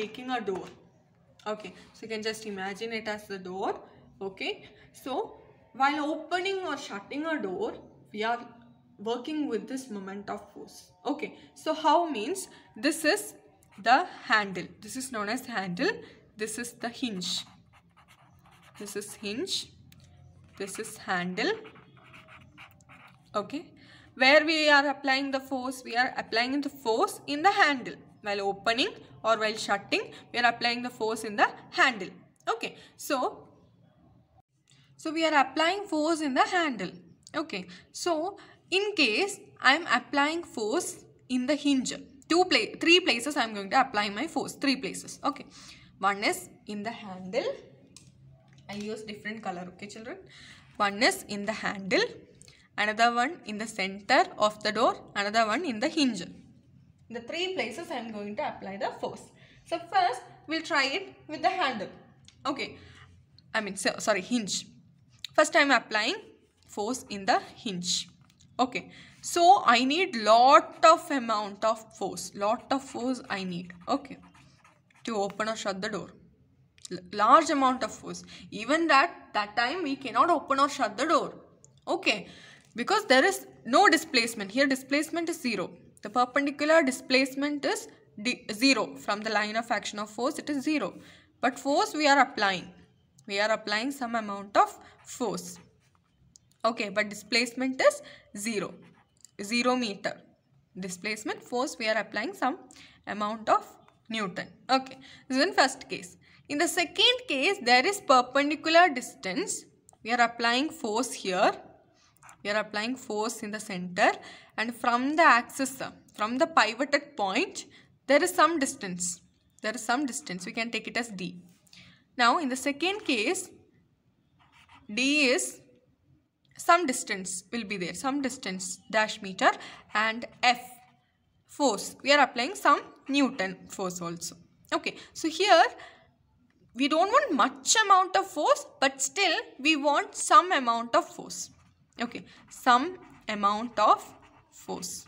taking a door okay so you can just imagine it as the door okay so while opening or shutting a door we are working with this moment of force okay so how means this is the handle this is known as handle this is the hinge this is hinge this is handle okay where we are applying the force we are applying the force in the handle while opening or while shutting we are applying the force in the handle. Okay. So, so we are applying force in the handle. Okay. So, in case I am applying force in the hinge, two pla three places I am going to apply my force, three places. Okay. One is in the handle. I use different color. Okay, children. One is in the handle. Another one in the center of the door. Another one in the hinge the three places I am going to apply the force. So first we'll try it with the handle. Okay, I mean so, sorry hinge. First I am applying force in the hinge. Okay, so I need lot of amount of force. Lot of force I need. Okay, to open or shut the door. L large amount of force. Even that that time we cannot open or shut the door. Okay, because there is no displacement. Here displacement is zero the perpendicular displacement is 0 from the line of action of force it is 0 but force we are applying we are applying some amount of force okay but displacement is 0 0 meter displacement force we are applying some amount of newton okay this is in first case in the second case there is perpendicular distance we are applying force here we are applying force in the center and from the axis uh, from the pivoted point there is some distance there is some distance we can take it as d now in the second case d is some distance will be there some distance dash meter and f force we are applying some newton force also okay so here we don't want much amount of force but still we want some amount of force okay some amount of force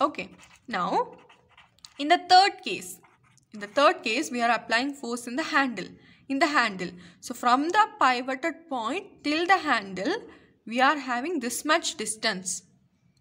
okay now in the third case in the third case we are applying force in the handle in the handle so from the pivoted point till the handle we are having this much distance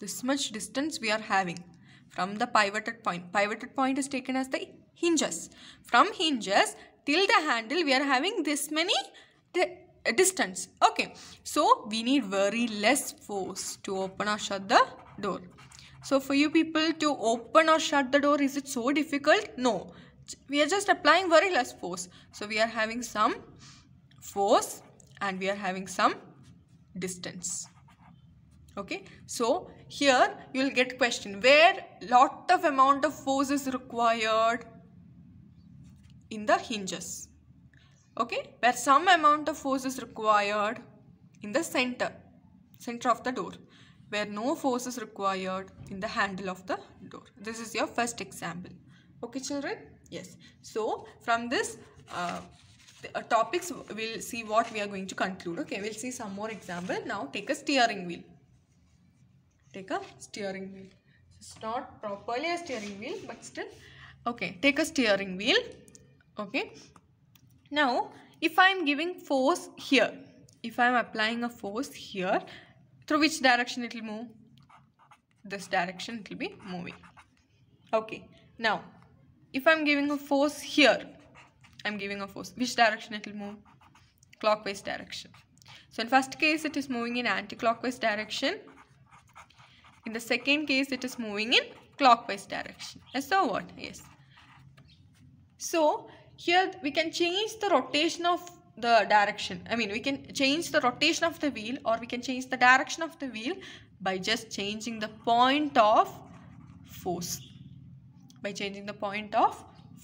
this much distance we are having from the pivoted point pivoted point is taken as the hinges from hinges till the handle we are having this many distance okay so we need very less force to open or shut the door so for you people to open or shut the door is it so difficult no we are just applying very less force so we are having some force and we are having some distance okay so here you will get question where lot of amount of force is required in the hinges okay where some amount of force is required in the center center of the door where no force is required in the handle of the door this is your first example okay children yes so from this uh, the, uh, topics we'll see what we are going to conclude okay we'll see some more example now take a steering wheel take a steering wheel it's not properly a steering wheel but still okay take a steering wheel okay now, if I am giving force here, if I am applying a force here, through which direction it will move? This direction it will be moving. Okay. Now, if I am giving a force here, I am giving a force. Which direction it will move? Clockwise direction. So, in first case, it is moving in anti-clockwise direction. In the second case, it is moving in clockwise direction. So what? Yes. So, here we can change the rotation of the direction. I mean, we can change the rotation of the wheel or we can change the direction of the wheel by just changing the point of force. By changing the point of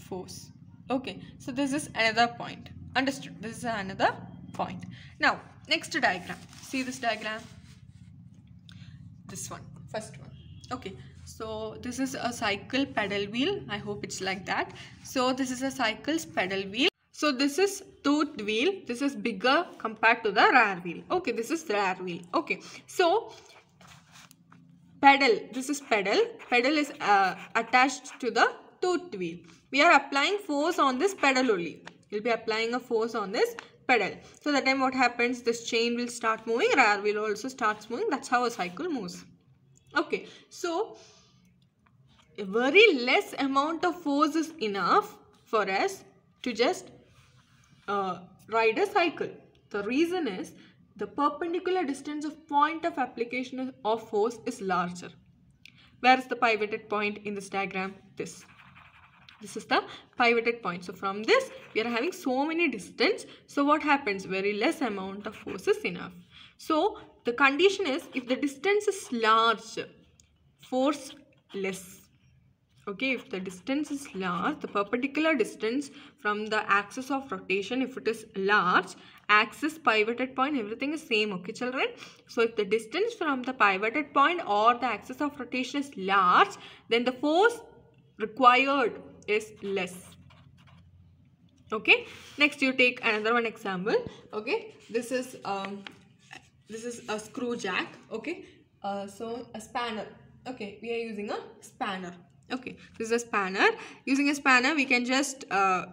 force. Okay, so this is another point. Understood. This is another point. Now, next diagram. See this diagram? This one, first one. Okay, so this is a cycle pedal wheel i hope it's like that so this is a cycles pedal wheel so this is tooth wheel this is bigger compared to the rear wheel okay this is rear wheel okay so pedal this is pedal pedal is uh, attached to the tooth wheel we are applying force on this pedal only you'll be applying a force on this pedal so that time what happens this chain will start moving rear wheel also starts moving that's how a cycle moves okay so a very less amount of force is enough for us to just uh, ride a cycle. The reason is the perpendicular distance of point of application of force is larger. Where is the pivoted point in this diagram? This. This is the pivoted point. So from this, we are having so many distance. So what happens? Very less amount of force is enough. So the condition is if the distance is large, force less okay if the distance is large the perpendicular distance from the axis of rotation if it is large axis pivoted point everything is same okay children so if the distance from the pivoted point or the axis of rotation is large then the force required is less okay next you take another one example okay this is um this is a screw jack okay uh, so a spanner okay we are using a spanner okay this is a spanner using a spanner we can just uh,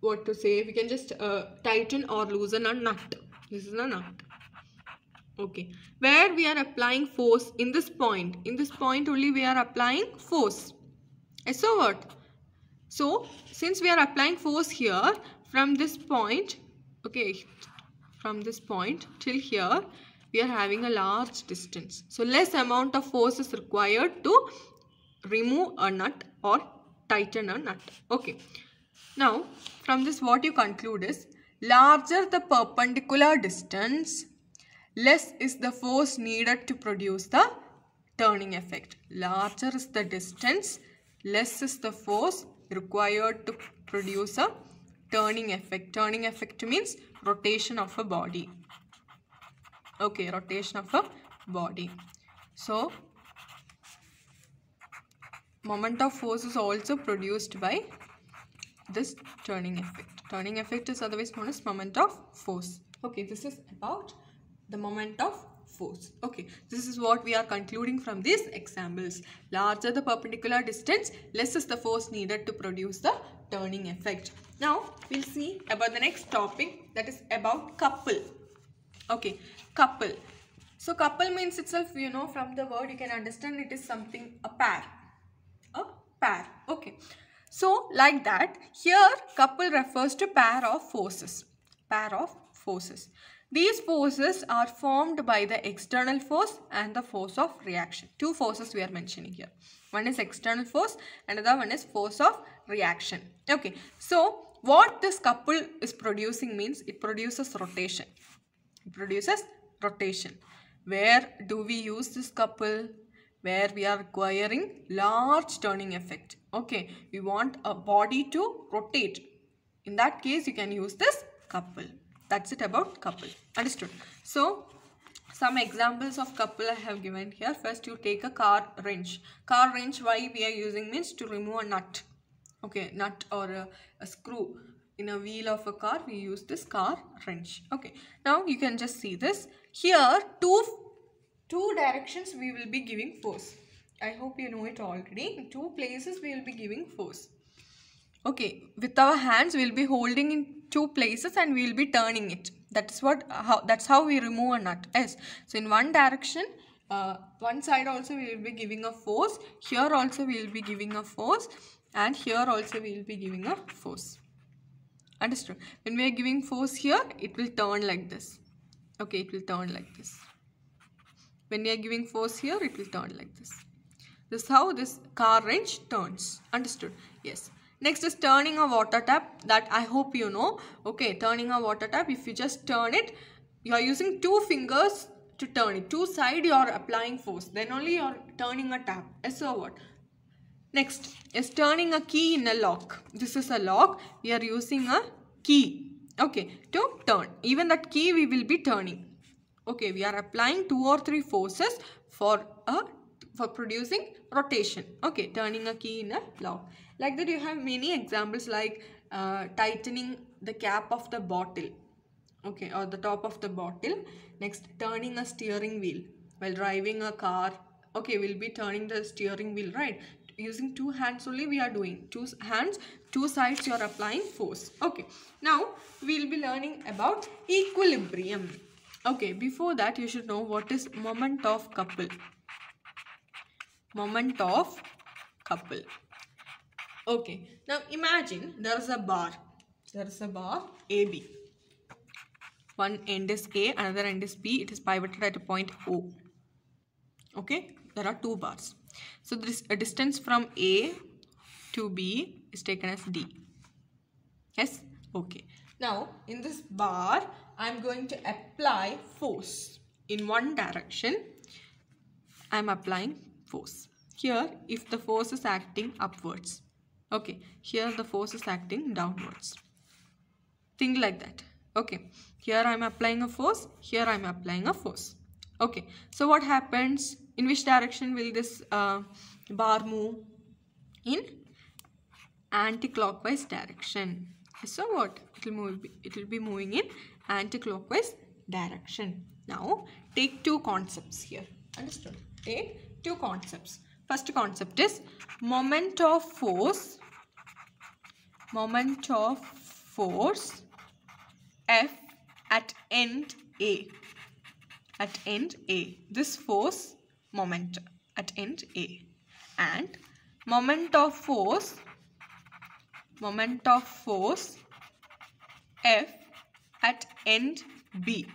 what to say we can just uh, tighten or loosen a nut this is a nut okay where we are applying force in this point in this point only we are applying force and so what so since we are applying force here from this point okay from this point till here we are having a large distance so less amount of force is required to remove a nut or tighten a nut. Okay. Now, from this what you conclude is, larger the perpendicular distance, less is the force needed to produce the turning effect. Larger is the distance, less is the force required to produce a turning effect. Turning effect means rotation of a body. Okay, rotation of a body. So, moment of force is also produced by this turning effect. Turning effect is otherwise known as moment of force. Okay, this is about the moment of force. Okay, this is what we are concluding from these examples. Larger the perpendicular distance, less is the force needed to produce the turning effect. Now, we'll see about the next topic that is about couple. Okay, couple. So, couple means itself, you know, from the word you can understand it is something, a pair pair. Okay. So like that, here couple refers to pair of forces. Pair of forces. These forces are formed by the external force and the force of reaction. Two forces we are mentioning here. One is external force, another one is force of reaction. Okay, so what this couple is producing means it produces rotation. It produces rotation. Where do we use this couple? where we are requiring large turning effect. Okay, we want a body to rotate. In that case, you can use this couple. That's it about couple. Understood? So, some examples of couple I have given here. First, you take a car wrench. Car wrench, why we are using means to remove a nut. Okay, nut or a, a screw in a wheel of a car, we use this car wrench. Okay, now you can just see this. Here, two two directions we will be giving force. I hope you know it already. In two places we will be giving force. Okay, with our hands we will be holding in two places and we will be turning it. That is what how that's how we remove a nut. Yes. So in one direction, uh, one side also we will be giving a force. Here also we will be giving a force, and here also we will be giving a force. Understood? When we are giving force here, it will turn like this. Okay, it will turn like this. When you are giving force here, it will turn like this. This is how this car wrench turns. Understood? Yes. Next is turning a water tap that I hope you know. Okay, turning a water tap, if you just turn it, you are using two fingers to turn it. Two side you are applying force. Then only you are turning a tap. Yes or what? Next is turning a key in a lock. This is a lock. We are using a key. Okay, to turn. Even that key we will be turning. Okay, we are applying two or three forces for a for producing rotation. Okay, turning a key in a lock. Like that you have many examples like uh, tightening the cap of the bottle. Okay, or the top of the bottle. Next, turning a steering wheel while driving a car. Okay, we'll be turning the steering wheel, right? using two hands only we are doing two hands two sides you are applying force okay now we'll be learning about equilibrium Okay, before that you should know what is moment of couple. Moment of couple. Okay, now imagine there is a bar. There is a bar AB. One end is A, another end is B. It is pivoted at a point O. Okay, there are two bars. So this a distance from A to B is taken as D. Yes, okay. Now in this bar I'm going to apply force in one direction. I'm applying force. Here, if the force is acting upwards. Okay, here the force is acting downwards. Think like that. Okay, here I'm applying a force, here I'm applying a force. Okay, so what happens? In which direction will this uh, bar move? In anti-clockwise direction. So what? It will move. It will be moving in anticlockwise direction. Now, take two concepts here. Understood? Take two concepts. First concept is moment of force. Moment of force F at end A. At end A. This force moment at end A. And moment of force moment of force F at end B.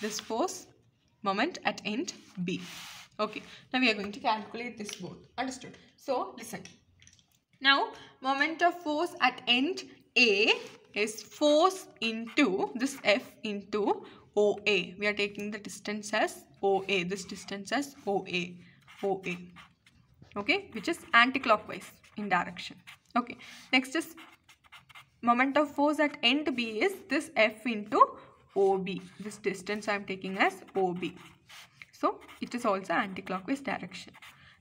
This force moment at end B. Okay. Now we are going to calculate this both. Understood. So listen. Now moment of force at end A is force into this F into OA. We are taking the distance as OA. This distance as OA. OA. Okay. Which is anticlockwise in direction. Okay. Next is moment of force at end B is this F into OB. This distance I am taking as OB. So it is also anti-clockwise direction.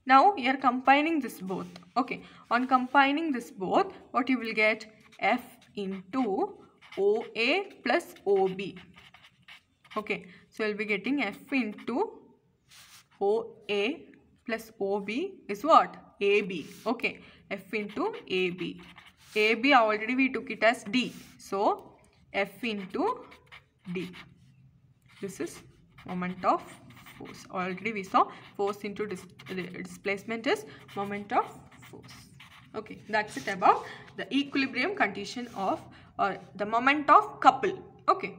Now we are combining this both. Okay. On combining this both, what you will get F into OA plus OB. Okay. So we will be getting F into OA plus OB is what? AB. Okay. F into AB. AB already we took it as D. So, F into D. This is moment of force. Already we saw force into dis displacement is moment of force. Okay. That's it about the equilibrium condition of or the moment of couple. Okay.